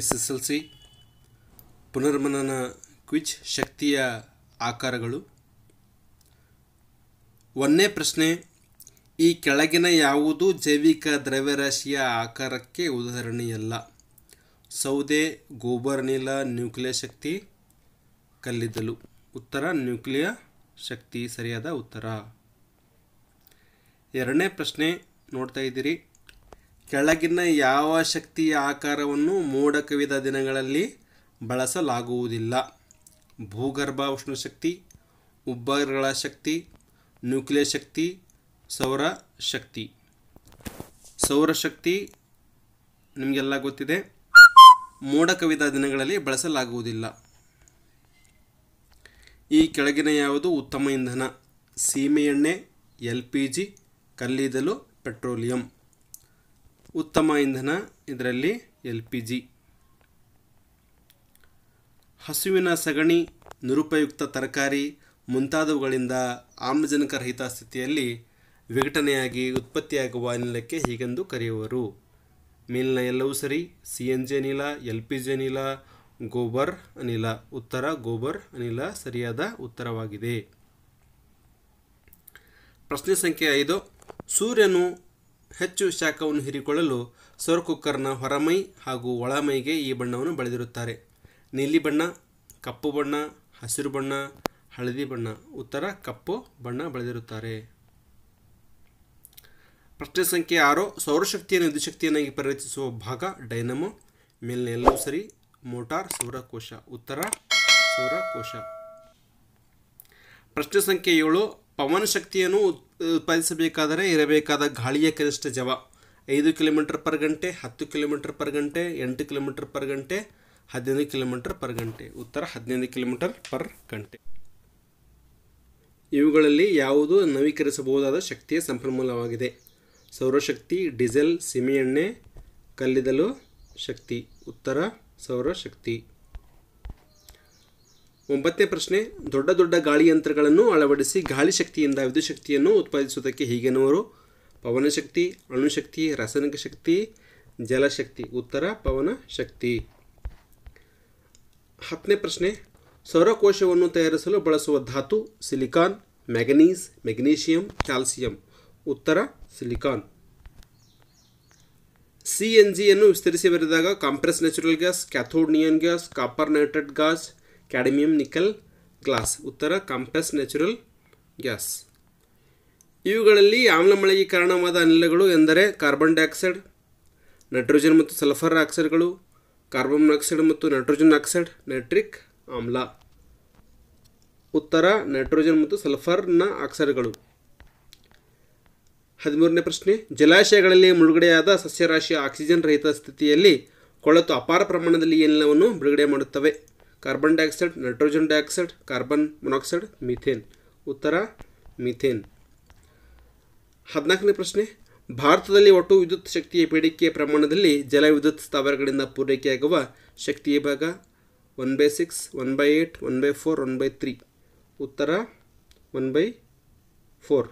S S L C ಪುನರ್ಮನನ quiz ಶಕ್ತಿಯ ಆಕಾರಗಳು ಒಂದನೇ ಪ್ರಶ್ನೆ ಈ ಕೆಳಗಿನ ಯಾವುದು ಜೈವಿಕ ದ್ರವ್ಯರಾಶಿಯ ಆಕಾರಕ್ಕೆ ಉದಾಹರಣೆಯಲ್ಲ ಸೌದೆ ಗೋಬರ್ನಿಲ ನ್ಯೂಕ್ಲಿಯ ಶಕ್ತಿ ಕಲ್ಲಿದ್ದಲು ಉತ್ತರ ನ್ಯೂಕ್ಲಿಯ ಶಕ್ತಿ ಸರಿಯಾದ ಉತ್ತರ ಎರಡನೇ ಪ್ರಶ್ನೆ ನೋಡ್ತಾ ಇದ್ದೀರಿ ಕೆಳಗಿನ ಯಾವ ಶಕ್ತಿಯ ಆಕಾರವನ್ನು ಮೋಡ ಕವಿದ ದಿನಗಳಲ್ಲಿ ಬಳಸಲಾಗುವುದಿಲ್ಲ ಭೂಗರ್ಭ ಶಕ್ತಿ ಉಬ್ಬರಗಳ ಶಕ್ತಿ ನ್ಯೂಕ್ಲಿಯರ್ ಶಕ್ತಿ ಸೌರ ಶಕ್ತಿ ಸೌರಶಕ್ತಿ ನಿಮಗೆಲ್ಲ ಗೊತ್ತಿದೆ ಮೋಡ ಕವಿದ ದಿನಗಳಲ್ಲಿ ಬಳಸಲಾಗುವುದಿಲ್ಲ ಈ ಕೆಳಗಿನ ಯಾವುದು ಉತ್ತಮ ಇಂಧನ ಎಣ್ಣೆ ಎಲ್ ಪಿ ಜಿ ಕಲ್ಲಿದಲು ಪೆಟ್ರೋಲಿಯಂ ಉತ್ತಮ ಇಂಧನ ಇದರಲ್ಲಿ ಎಲ್ ಪಿ ಜಿ ಹಸುವಿನ ಸಗಣಿ ನಿರುಪಯುಕ್ತ ತರಕಾರಿ ಮುಂತಾದವುಗಳಿಂದ ಆಮ್ಲಜನಕರಹಿತ ಸ್ಥಿತಿಯಲ್ಲಿ ವಿಘಟನೆಯಾಗಿ ಉತ್ಪತ್ತಿಯಾಗುವ ಅನಿಲಕ್ಕೆ ಹೀಗೆಂದು ಕರೆಯುವರು ಮೇಲಿನ ಎಲ್ಲವೂ ಸರಿ ಸಿ ಎನ್ ಜಿ ಅನಿಲ ಎಲ್ ಪಿ ಜಿ ಅನಿಲ ಗೋಬರ್ ಅನಿಲ ಉತ್ತರ ಗೋಬರ್ ಅನಿಲ ಸರಿಯಾದ ಉತ್ತರವಾಗಿದೆ ಪ್ರಶ್ನೆ ಸಂಖ್ಯೆ ಐದು ಸೂರ್ಯನು ಹೆಚ್ಚು ಶಾಖವನ್ನು ಹೀರಿಕೊಳ್ಳಲು ಸೋರ್ ಕುಕ್ಕರ್ನ ಹೊರಮೈ ಹಾಗೂ ಒಳಮೈಗೆ ಈ ಬಣ್ಣವನ್ನು ಬಳದಿರುತ್ತಾರೆ ನೀಲಿ ಬಣ್ಣ ಕಪ್ಪು ಬಣ್ಣ ಹಸಿರು ಬಣ್ಣ ಹಳದಿ ಬಣ್ಣ ಉತ್ತರ ಕಪ್ಪು ಬಣ್ಣ ಬಳದಿರುತ್ತಾರೆ ಪ್ರಶ್ನೆ ಸಂಖ್ಯೆ ಆರು ಸೌರಶಕ್ತಿಯನ್ನು ವಿದ್ಯುಶಕ್ತಿಯನ್ನಾಗಿ ಪರಿವರ್ತಿಸುವ ಭಾಗ ಡೈನಮೊ ಮೇಲಿನ ಎಲ್ಲವೂ ಸರಿ ಮೋಟಾರ್ ಸೌರಕೋಶ ಉತ್ತರ ಸೌರಕೋಶ ಪ್ರಶ್ನೆ ಸಂಖ್ಯೆ ಏಳು ಪವನ ಶಕ್ತಿಯನ್ನು ಉತ್ಪಾದಿಸಬೇಕಾದರೆ ಇರಬೇಕಾದ ಗಾಳಿಯ ಕನಿಷ್ಠ ಜವ ಐದು ಕಿಲೋಮೀಟರ್ ಪರ್ ಗಂಟೆ ಹತ್ತು ಕಿಲೋಮೀಟರ್ ಪರ್ ಗಂಟೆ ಎಂಟು ಕಿಲೋಮೀಟರ್ ಪರ್ ಗಂಟೆ ಹದಿನೈದು ಕಿಲೋಮೀಟರ್ ಪರ್ ಗಂಟೆ ಉತ್ತರ ಹದಿನೈದು ಕಿಲೋಮೀಟರ್ ಪರ್ ಗಂಟೆ ಇವುಗಳಲ್ಲಿ ಯಾವುದು ನವೀಕರಿಸಬಹುದಾದ ಶಕ್ತಿಯ ಸಂಪನ್ಮೂಲವಾಗಿದೆ ಸೌರಶಕ್ತಿ ಡೀಸೆಲ್ ಎಣ್ಣೆ ಕಲ್ಲಿದಲು ಶಕ್ತಿ ಉತ್ತರ ಸೌರಶಕ್ತಿ ಒಂಬತ್ತನೇ ಪ್ರಶ್ನೆ ದೊಡ್ಡ ದೊಡ್ಡ ಗಾಳಿಯಂತ್ರಗಳನ್ನು ಅಳವಡಿಸಿ ಗಾಳಿ ಶಕ್ತಿಯಿಂದ ವಿದ್ಯುತ್ ಶಕ್ತಿಯನ್ನು ಉತ್ಪಾದಿಸುವುದಕ್ಕೆ ಹೀಗೆನ್ನುವರು ಪವನಶಕ್ತಿ ಅಣುಶಕ್ತಿ ರಾಸಾಯನಿಕ ಶಕ್ತಿ ಜಲಶಕ್ತಿ ಉತ್ತರ ಪವನ ಶಕ್ತಿ ಹತ್ತನೇ ಪ್ರಶ್ನೆ ಸೌರಕೋಶವನ್ನು ತಯಾರಿಸಲು ಬಳಸುವ ಧಾತು ಸಿಲಿಕಾನ್ ಮ್ಯಾಗನೀಸ್ ಮೆಗ್ನೀಷಿಯಂ ಕ್ಯಾಲ್ಸಿಯಂ ಉತ್ತರ ಸಿಲಿಕಾನ್ ಸಿ ಎನ್ ಜಿಯನ್ನು ವಿಸ್ತರಿಸಿ ಬರೆದಾಗ compress natural gas cathode gas copper nitrate gas cadmium nickel glass ಉತ್ತರ ಕಾಂಪ್ಲೆಸ್ ನ್ಯಾಚುರಲ್ ಗ್ಯಾಸ್ ಇವುಗಳಲ್ಲಿ ಆಮ್ಲ ಮಳೆಗೆ ಕಾರಣವಾದ ಅನಿಲಗಳು ಎಂದರೆ ಕಾರ್ಬನ್ ಡೈಆಕ್ಸೈಡ್ ನೈಟ್ರೋಜನ್ ಮತ್ತು ಸಲ್ಫರ್ ಆಕ್ಸೈಡ್ಗಳು ಕಾರ್ಬನ್ ಮೊನಾಕ್ಸೈಡ್ ಮತ್ತು ನೈಟ್ರೋಜನ್ ಆಕ್ಸೈಡ್ ನೈಟ್ರಿಕ್ ಆಮ್ಲ ಉತ್ತರ ನೈಟ್ರೋಜನ್ ಮತ್ತು ಸಲ್ಫರ್ನ ಆಕ್ಸೈಡ್ಗಳು ಹದಿಮೂರನೇ ಪ್ರಶ್ನೆ ಜಲಾಶಯಗಳಲ್ಲಿ ಮುಳುಗಡೆಯಾದ ಸಸ್ಯರಾಶಿಯ ಆಕ್ಸಿಜನ್ ರಹಿತ ಸ್ಥಿತಿಯಲ್ಲಿ ಕೊಳತು ಅಪಾರ ಪ್ರಮಾಣದಲ್ಲಿ ಏನಿಲವನ್ನು ಬಿಡುಗಡೆ ಮಾಡುತ್ತವೆ carbon dioxide nitrogen dioxide carbon monoxide methane ಉತ್ತರ ಮಿಥೇನ್ ಹದಿನಾಲ್ಕನೇ ಪ್ರಶ್ನೆ ಭಾರತದಲ್ಲಿ ಒಟ್ಟು ವಿದ್ಯುತ್ ಶಕ್ತಿಯ ಬೇಡಿಕೆಯ ಪ್ರಮಾಣದಲ್ಲಿ ಜಲ ವಿದ್ಯುತ್ ಸ್ಥಾವರಗಳಿಂದ ಪೂರೈಕೆಯಾಗುವ ಶಕ್ತಿಯ ಭಾಗ one by six one by eight one by four one by three ಉತ್ತರ ಒನ್ ಬೈ ಫೋರ್